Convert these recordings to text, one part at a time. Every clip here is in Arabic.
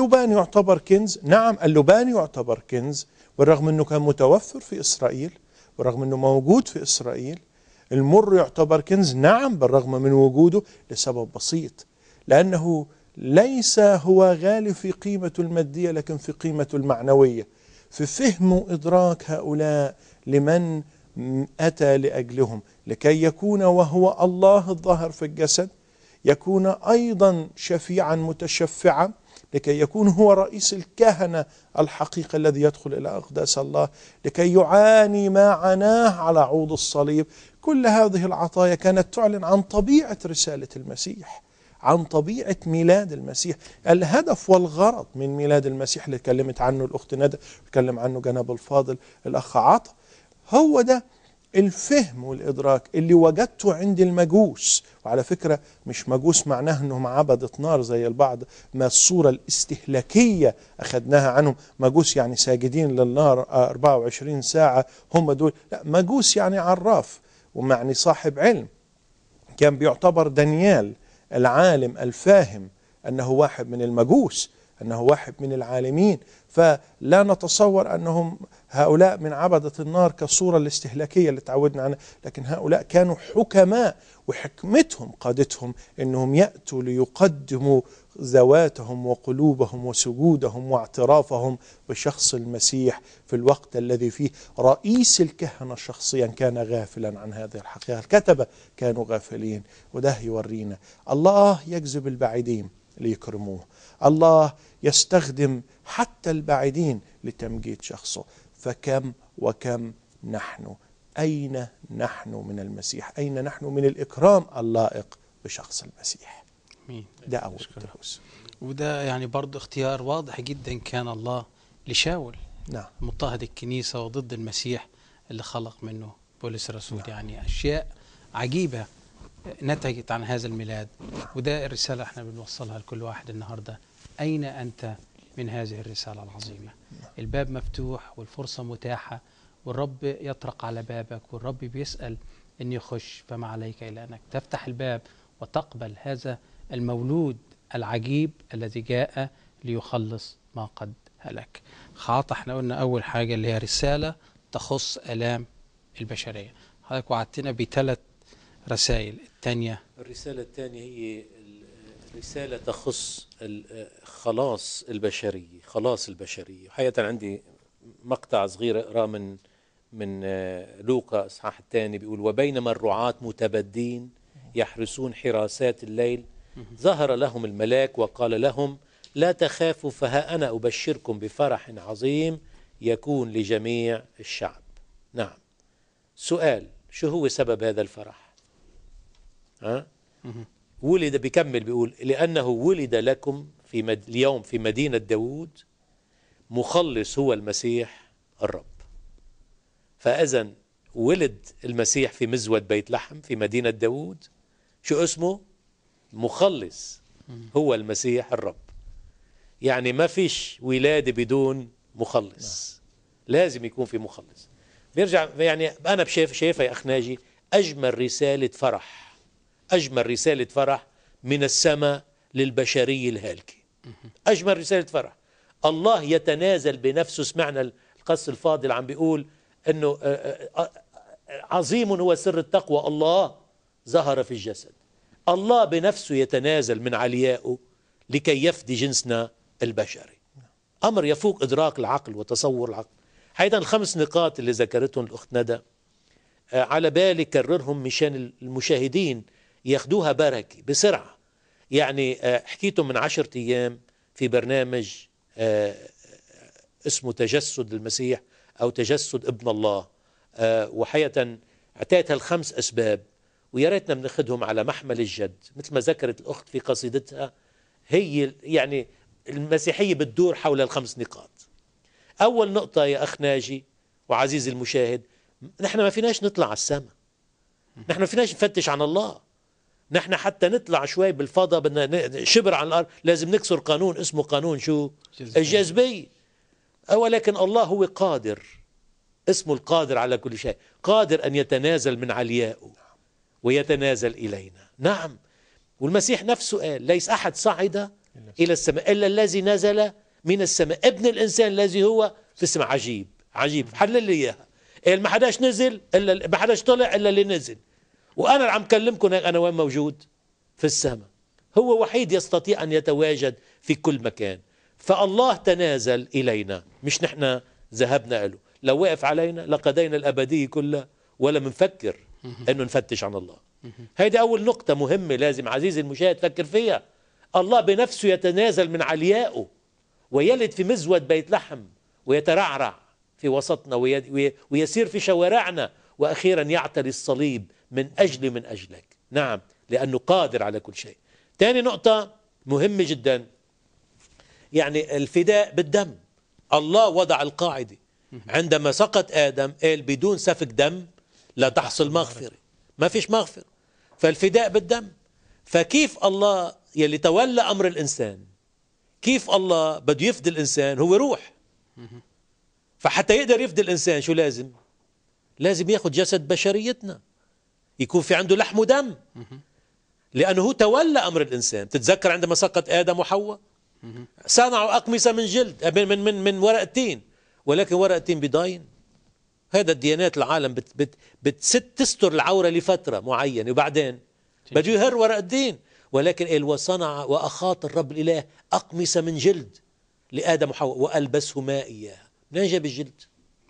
اللبان يعتبر كنز نعم اللبان يعتبر كنز بالرغم أنه كان متوفر في إسرائيل بالرغم أنه موجود في إسرائيل المر يعتبر كنز نعم بالرغم من وجوده لسبب بسيط لأنه ليس هو غالي في قيمة المادية لكن في قيمة المعنوية في فهم وإدراك هؤلاء لمن أتى لأجلهم لكي يكون وهو الله الظاهر في الجسد يكون أيضا شفيعا متشفعا لكي يكون هو رئيس الكهنة الحقيقي الذي يدخل إلى أقداس الله لكي يعاني ما عاناه على عود الصليب كل هذه العطايا كانت تعلن عن طبيعة رسالة المسيح عن طبيعة ميلاد المسيح الهدف والغرض من ميلاد المسيح اللي اتكلمت عنه الأخت ندى تكلم عنه جناب الفاضل الأخ عطا هو ده الفهم والإدراك اللي وجدته عند المجوس وعلى فكرة مش مجوس معناه أنهم عبدت نار زي البعض ما الصورة الاستهلاكية اخذناها عنهم مجوس يعني ساجدين للنار 24 ساعة هم دول لا مجوس يعني عراف ومعني صاحب علم كان بيعتبر دانيال العالم الفاهم أنه واحد من المجوس أنه واحد من العالمين فلا نتصور أنهم هؤلاء من عبدة النار كالصورة الاستهلاكية اللي تعودنا عنها لكن هؤلاء كانوا حكماء وحكمتهم قادتهم أنهم يأتوا ليقدموا ذواتهم وقلوبهم وسجودهم واعترافهم بشخص المسيح في الوقت الذي فيه رئيس الكهنة شخصيا كان غافلا عن هذه الحقيقة الكتبة كانوا غافلين وده يورينا الله يجذب البعيدين ليكرموه الله يستخدم حتى البعيدين لتمجيد شخصه فكم وكم نحن أين نحن من المسيح أين نحن من الإكرام اللائق بشخص المسيح مين. ده أول دروس وده يعني برضه اختيار واضح جدا كان الله لشاول نعم مضطهد الكنيسة وضد المسيح اللي خلق منه بولس الرسول نعم. يعني أشياء عجيبة نتجت عن هذا الميلاد وده الرسالة احنا بنوصلها لكل واحد النهاردة أين أنت من هذه الرسالة العظيمة الباب مفتوح والفرصة متاحة والرب يطرق على بابك والرب بيسأل أن يخش فما عليك إلا أنك تفتح الباب وتقبل هذا المولود العجيب الذي جاء ليخلص ما قد هلك خاطة احنا قلنا أول حاجة اللي هي رسالة تخص آلام البشرية حضرتك وعدتنا بثلاث الرسائل الثانية الرسالة الثانية هي رسالة تخص خلاص البشرية خلاص البشرية حقيقة عندي مقطع صغير اقرأ من من آه، لوقا اصحاح الثاني بيقول وبينما الرعاة متبدين يحرسون حراسات الليل ظهر لهم الملاك وقال لهم لا تخافوا فها انا ابشركم بفرح عظيم يكون لجميع الشعب. نعم. سؤال شو هو سبب هذا الفرح؟ ها ولد بيكمل بيقول لأنه ولد لكم في مد... اليوم في مدينة داوود مخلص هو المسيح الرب فأذا ولد المسيح في مزود بيت لحم في مدينة داوود شو اسمه مخلص هو المسيح الرب يعني ما فيش ولادة بدون مخلص نعم. لازم يكون في مخلص بيرجع يعني أنا شايف شايفها يا أخ ناجي أجمل رسالة فرح أجمل رسالة فرح من السماء للبشرية الهالكي أجمل رسالة فرح الله يتنازل بنفسه سمعنا القص الفاضل عم بيقول أنه آه، آه، آه، عظيم هو سر التقوى الله ظهر في الجسد الله بنفسه يتنازل من عليائه لكي يفدي جنسنا البشري أمر يفوق إدراك العقل وتصور العقل هيدا الخمس نقاط اللي ذكرتهم الأخت ندى على بالي كررهم مشان المشاهدين ياخدوها بركة بسرعة يعني آه، حكيته من عشرة أيام في برنامج آه، اسمه تجسد المسيح أو تجسد ابن الله آه، وحقيقة اعطيت الخمس أسباب ويا ريتنا بناخذهم على محمل الجد مثل ما ذكرت الأخت في قصيدتها هي يعني المسيحية بتدور حول الخمس نقاط أول نقطة يا أخ ناجي وعزيزي المشاهد نحن ما فيناش نطلع على السماء نحن ما فيناش نفتش عن الله نحن حتى نطلع شوي بالفضاء بدنا شبر على الارض لازم نكسر قانون اسمه قانون شو جزبي. الجاذبيه ولكن الله هو قادر اسمه القادر على كل شيء قادر ان يتنازل من عليائه ويتنازل الينا نعم والمسيح نفسه قال ليس احد صعد الى السماء الا الذي نزل من السماء ابن الانسان الذي هو في السماء عجيب عجيب حلل لي اياها قال ما حداش نزل الا ما حداش طلع الا اللي نزل وأنا اللي عم كلمكم أنا وين موجود في السماء هو وحيد يستطيع أن يتواجد في كل مكان فالله تنازل إلينا مش نحن ذهبنا له لو وقف علينا لقضينا الأبدية كلها ولا منفكر أنه نفتش عن الله هيدي أول نقطة مهمة لازم عزيزي المشاهد فكر فيها الله بنفسه يتنازل من عليائه ويلد في مزود بيت لحم ويترعرع في وسطنا ويسير في شوارعنا وأخيرا يعتري الصليب من أجل من أجلك نعم لأنه قادر على كل شيء ثاني نقطة مهمة جدا يعني الفداء بالدم الله وضع القاعدة عندما سقط آدم قال بدون سفك دم لا تحصل مغفرة ما فيش مغفرة فالفداء بالدم فكيف الله يلي تولى أمر الإنسان كيف الله بده يفدي الإنسان هو روح فحتى يقدر يفدي الإنسان شو لازم لازم يأخذ جسد بشريتنا يكون في عنده لحم ودم لأنه هو تولى أمر الإنسان تتذكر عندما سقط آدم وحواء صنعوا أقمصة من جلد آه، من من من ورق التين ولكن ورق التين بيضاين هذا الديانات إيه العالم بت بت بتست تستر العورة لفترة معينة وبعدين بده يهر ورق الدين ولكن قال وصنع وأخاط الرب الإله أقمصة من جلد لآدم وحواء وألبسهما إياها من جاب الجلد؟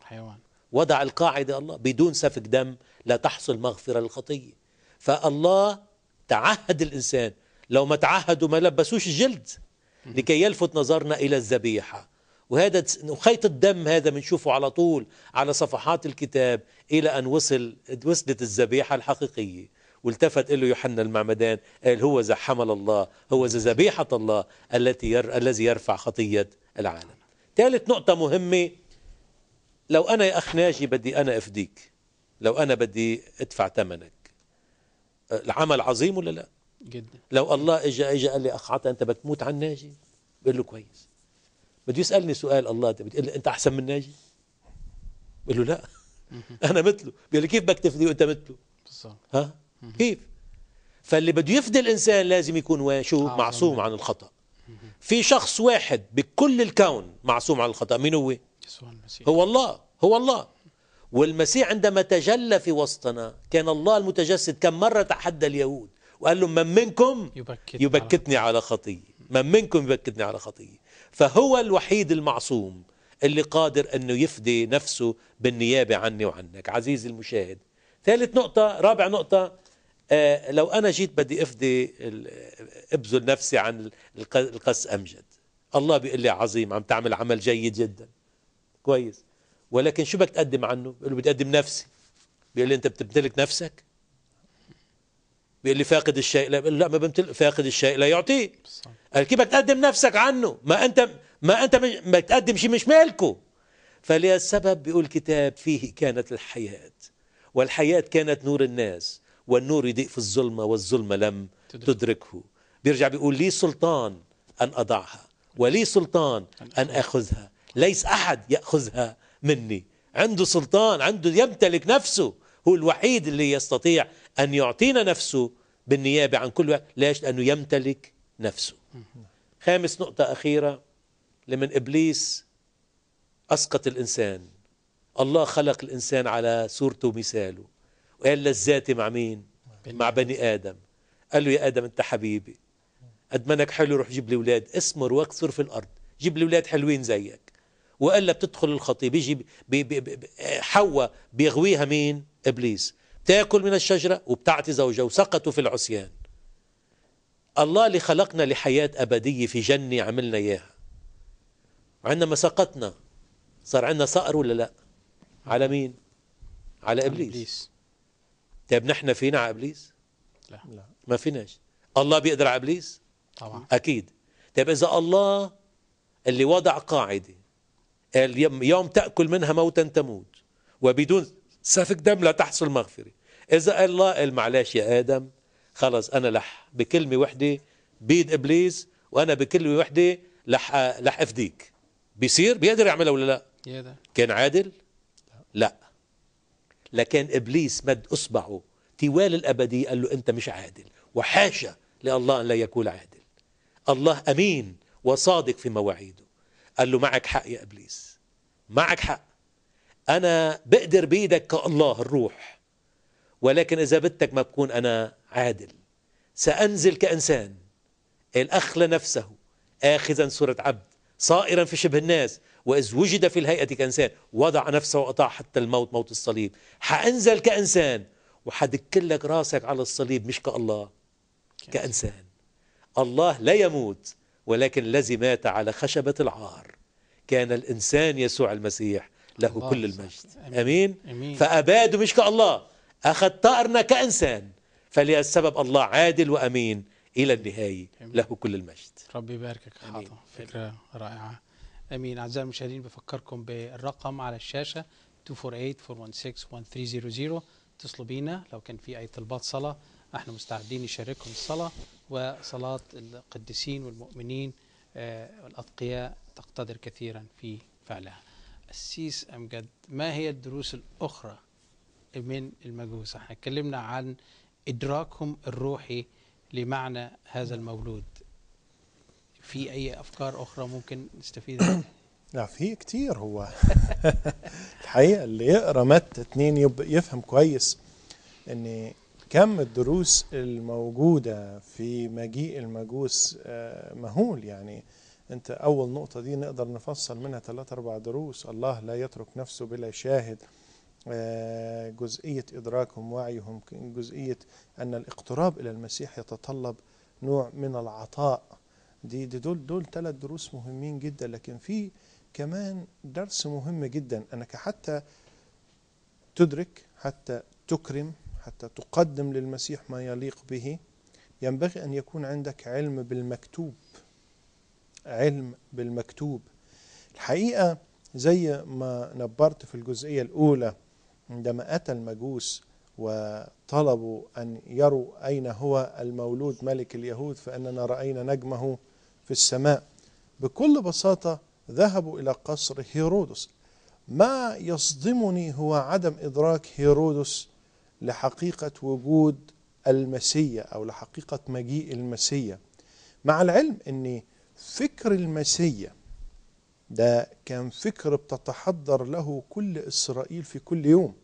حيوان وضع القاعدة الله بدون سفك دم لا تحصل مغفرة للخطية فالله تعهد الإنسان لو ما تعهدوا ما لبسوش الجلد لكي يلفت نظرنا إلى الذبيحة وهذا خيط الدم هذا بنشوفه على طول على صفحات الكتاب إلى أن وصل وصلت الذبيحة الحقيقية والتفت له يوحنا المعمدان قال هو ذا حمل الله هو ذا ذبيحة الله التي الذي يرفع خطية العالم ثالث نقطة مهمة لو أنا يا أخ ناجي بدي أنا أفديك لو أنا بدي أدفع ثمنك أه، العمل عظيم ولا لا جدا لو الله اجى اجى قال لي أخ عطا أنت بتموت عن ناجي بقول له كويس بده يسألني سؤال الله ده بتقول أنت أحسن من ناجي بقول له لا أنا مثله بيقول لي كيف بدك تفدي وأنت مثله بالظبط ها كيف فاللي بده يفدي الإنسان لازم يكون شو آه، معصوم عن الخطأ في شخص واحد بكل الكون معصوم عن الخطأ مين هو؟ هو الله هو الله والمسيح عندما تجلى في وسطنا كان الله المتجسد كم مرة تحدى اليهود وقال لهم من منكم يبكتني, يبكتني على خطية من منكم يبكتني على خطية فهو الوحيد المعصوم اللي قادر أنه يفدي نفسه بالنيابة عني وعنك عزيزي المشاهد ثالث نقطة رابع نقطة آه لو أنا جيت بدي أفدي أبذل نفسي عن القس أمجد الله بيقول لي عظيم عم تعمل عمل جيد جدا كويس ولكن شو بدك تقدم عنه بيقول له بدي اقدم نفسي بيقول لي انت بتمتلك نفسك بيقول لي فاقد الشيء لا لا ما بمتلك فاقد الشيء لا يعطيه قال كيف بدك تقدم نفسك عنه ما انت ما انت ما تقدم شيء مش مالكه فلهالسبب بيقول الكتاب فيه كانت الحياه والحياه كانت نور الناس والنور يضيء في الظلمه والظلمه لم تدركه بيرجع بيقول لي سلطان ان اضعها ولي سلطان ان اخذها ليس أحد يأخذها مني عنده سلطان عنده يمتلك نفسه هو الوحيد اللي يستطيع أن يعطينا نفسه بالنيابة عن كل واحد ليش لأنه يمتلك نفسه خامس نقطة أخيرة لمن إبليس أسقط الإنسان الله خلق الإنسان على صورته ومثاله وقال له مع مين مع بني آدم قال له يا آدم أنت حبيبي قد حلو روح جيب لي أولاد اسمر واكثر في الأرض جيب لي أولاد حلوين زيك والا بتدخل الخطيه بيجي بي بي بي حواء بيغويها مين ابليس تاكل من الشجره وبتعطي زوجها وسقطوا في العصيان الله اللي خلقنا لحياه ابديه في جنه عملنا اياها عندما سقطنا صار عندنا صقر ولا لا على مين على ابليس, إبليس. طيب نحن فينا على ابليس لا لا ما فيناش الله بيقدر على ابليس طبعا اكيد طيب اذا الله اللي وضع قاعده قال يوم تأكل منها موتا تموت وبدون سفك دم لا تحصل مغفرة إذا قال الله قال معلاش يا آدم خلص أنا لح بكلمة وحدة بيد إبليس وأنا بكلمة وحدة لح لح أفديك بيصير بيقدر يعملها ولا لا يقدر كان عادل لا لكن إبليس مد أصبعه طوال الأبدية قال له أنت مش عادل وحاشا لله أن لا يكون عادل الله أمين وصادق في مواعيده قال له معك حق يا إبليس معك حق أنا بقدر بإيدك كالله الروح ولكن إذا بدك ما بكون أنا عادل سأنزل كإنسان الأخلى نفسه آخذا صورة عبد صائرا في شبه الناس وإذ وجد في الهيئة كإنسان وضع نفسه وأطاع حتى الموت موت الصليب حأنزل كإنسان وحدك لك راسك على الصليب مش كالله كإنسان الله لا يموت ولكن الذي مات على خشبة العار كان الإنسان يسوع المسيح له كل المجد أمين, أمين. فأباد مش كالله أخذ طائرنا كإنسان فلهذا السبب الله عادل وأمين إلى النهاية له كل المجد ربي يباركك حاطة فكرة رائعة أمين أعزائي المشاهدين بفكركم بالرقم على الشاشة 248-416-1300 اتصلوا بينا لو كان في أي طلبات صلاة احنا مستعدين نشاركهم الصلاة وصلاة القديسين والمؤمنين آه، والأتقياء تقتدر كثيرا في فعلها السيس أمجد ما هي الدروس الأخرى من المجوس احنا اتكلمنا عن إدراكهم الروحي لمعنى هذا المولود في أي أفكار أخرى ممكن نستفيد منها؟ لا في كتير هو الحقيقة اللي يقرأ مت اتنين يفهم كويس ان كم الدروس الموجودة في مجيء المجوس آه، مهول يعني انت اول نقطة دي نقدر نفصل منها ثلاثة اربع دروس الله لا يترك نفسه بلا شاهد آه، جزئية ادراكهم وعيهم جزئية ان الاقتراب الى المسيح يتطلب نوع من العطاء دي, دي دول دول ثلاث دروس مهمين جدا لكن في كمان درس مهم جدا انك حتى تدرك حتى تكرم حتى تقدم للمسيح ما يليق به ينبغي أن يكون عندك علم بالمكتوب علم بالمكتوب الحقيقة زي ما نبرت في الجزئية الأولى عندما أتى المجوس وطلبوا أن يروا أين هو المولود ملك اليهود فإننا رأينا نجمه في السماء بكل بساطة ذهبوا إلى قصر هيرودس ما يصدمني هو عدم إدراك هيرودس لحقيقة وجود المسيا أو لحقيقة مجيء المسيا مع العلم أن فكر المسيا ده كان فكر بتتحضر له كل إسرائيل في كل يوم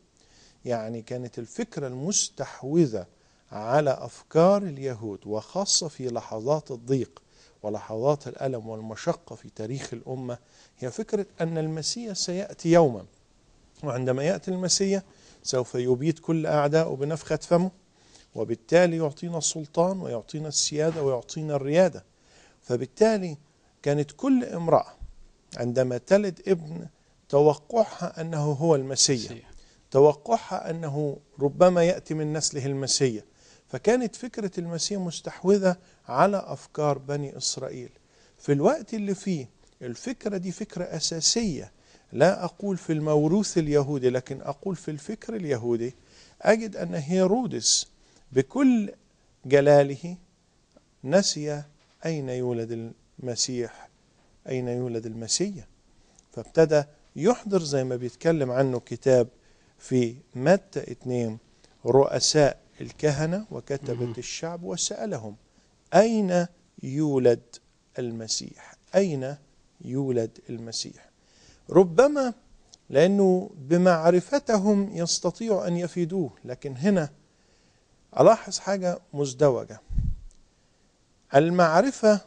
يعني كانت الفكرة المستحوذة على أفكار اليهود وخاصة في لحظات الضيق ولحظات الألم والمشقة في تاريخ الأمة هي فكرة أن المسيح سيأتي يوما وعندما يأتي المسيح سوف يبيد كل أعداءه بنفخة فمه وبالتالي يعطينا السلطان ويعطينا السيادة ويعطينا الريادة فبالتالي كانت كل امرأة عندما تلد ابن توقعها أنه هو المسيح توقعها أنه ربما يأتي من نسله المسيح فكانت فكرة المسيح مستحوذة على أفكار بني إسرائيل في الوقت اللي فيه الفكرة دي فكرة أساسية لا أقول في الموروث اليهودي لكن أقول في الفكر اليهودي أجد أن هيرودس بكل جلاله نسي أين يولد المسيح أين يولد المسيا فابتدى يحضر زي ما بيتكلم عنه كتاب في متى اتنين رؤساء الكهنة وكتبة الشعب وسألهم أين يولد المسيح أين يولد المسيح ربما لأنه بمعرفتهم يستطيع أن يفيدوه لكن هنا ألاحظ حاجة مزدوجة المعرفة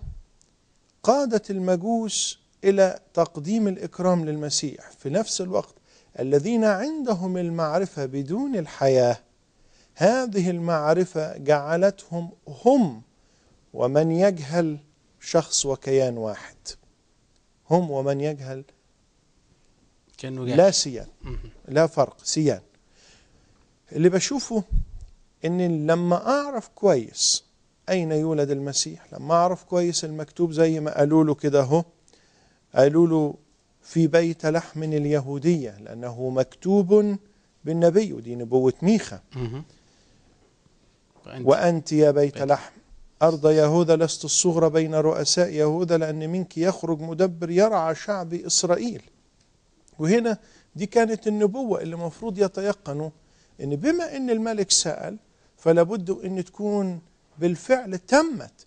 قادت المجوس إلى تقديم الإكرام للمسيح في نفس الوقت الذين عندهم المعرفة بدون الحياة هذه المعرفة جعلتهم هم ومن يجهل شخص وكيان واحد هم ومن يجهل كأنه لا سيان لا فرق سيان اللي بشوفه ان لما اعرف كويس اين يولد المسيح لما اعرف كويس المكتوب زي ما قالوا له كده اهو قالوا له في بيت لحم اليهودية لأنه مكتوب بالنبي ودي نبوة ميخا وأنت يا بيت لحم أرض يهوذا لست الصغرى بين رؤساء يهوذا لأن منك يخرج مدبر يرعى شعب إسرائيل وهنا دي كانت النبوة اللي المفروض يتيقنوا ان بما ان الملك سأل فلابد ان تكون بالفعل تمت